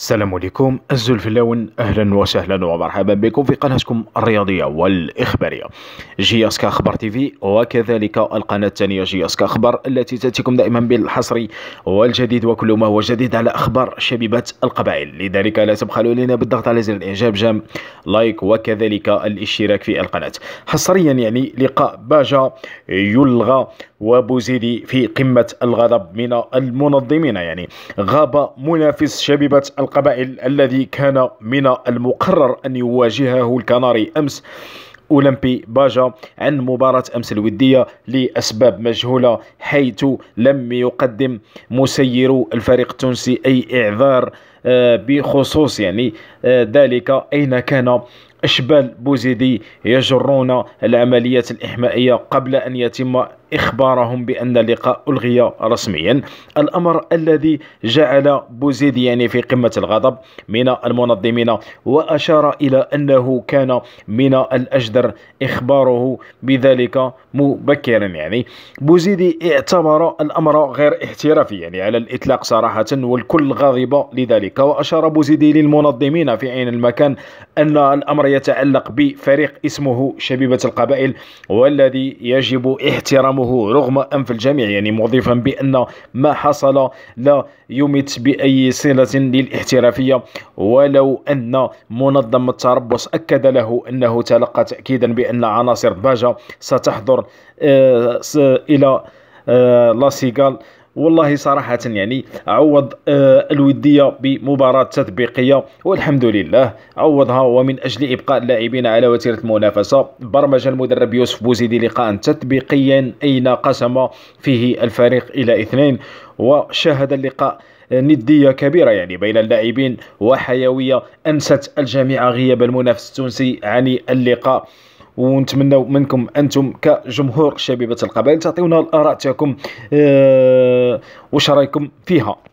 السلام عليكم اللون اهلا وسهلا ومرحبا بكم في قناتكم الرياضيه والاخباريه جي اس اخبار تي في وكذلك القناه الثانيه جي اس اخبار التي تاتيكم دائما بالحصري والجديد وكل ما هو جديد على اخبار شبيبات القبائل لذلك لا تبخلوا لنا بالضغط على زر الاعجاب جام لايك وكذلك الاشتراك في القناه حصريا يعني لقاء باجا يلغى وبوزيدي في قمة الغضب من المنظمين يعني غاب منافس شبيبة القبائل الذي كان من المقرر أن يواجهه الكناري أمس أولمبي باجا عن مباراة أمس الودية لأسباب مجهولة حيث لم يقدم مسير الفريق التونسي أي إعذار آه، بخصوص يعني آه، ذلك أين كان أشبال بوزيدي يجرون العمليات الإحمائية قبل أن يتم إخبارهم بأن اللقاء ألغي رسميا الأمر الذي جعل بوزيدياني في قمة الغضب من المنظمين وأشار إلى أنه كان من الأجدر إخباره بذلك مبكرا يعني بوزيدي اعتبر الأمر غير احترافي يعني على الإطلاق صراحة والكل غاضب لذلك وأشار بوزيدي للمنظمين في عين المكان أن الأمر يتعلق بفريق اسمه شبيبة القبائل والذي يجب احترامه يقومه رغم أنف الجميع يعني مضيفا بأن ما حصل لا يمت بأي صلة للاحترافية ولو أن منظم التربص أكد له أنه تلقى تأكيدا بأن عناصر باجا ستحضر آه، إلى آه، لا سيغال والله صراحة يعني عوض آه، الودية بمباراة تطبيقية والحمد لله عوضها ومن أجل إبقاء اللاعبين على وتيرة المنافسة برمج المدرب يوسف بوزيدي لقاء تطبيقيا أين قسم فيه الفريق إلى اثنين وشاهد اللقاء ندية كبيرة يعني بين اللاعبين وحيوية أنست الجميع غياب المنافس التونسي عن اللقاء ونتمنى منكم انتم كجمهور شبيبه القبائل تعطيونا الاراء تاعكم أه واش رايكم فيها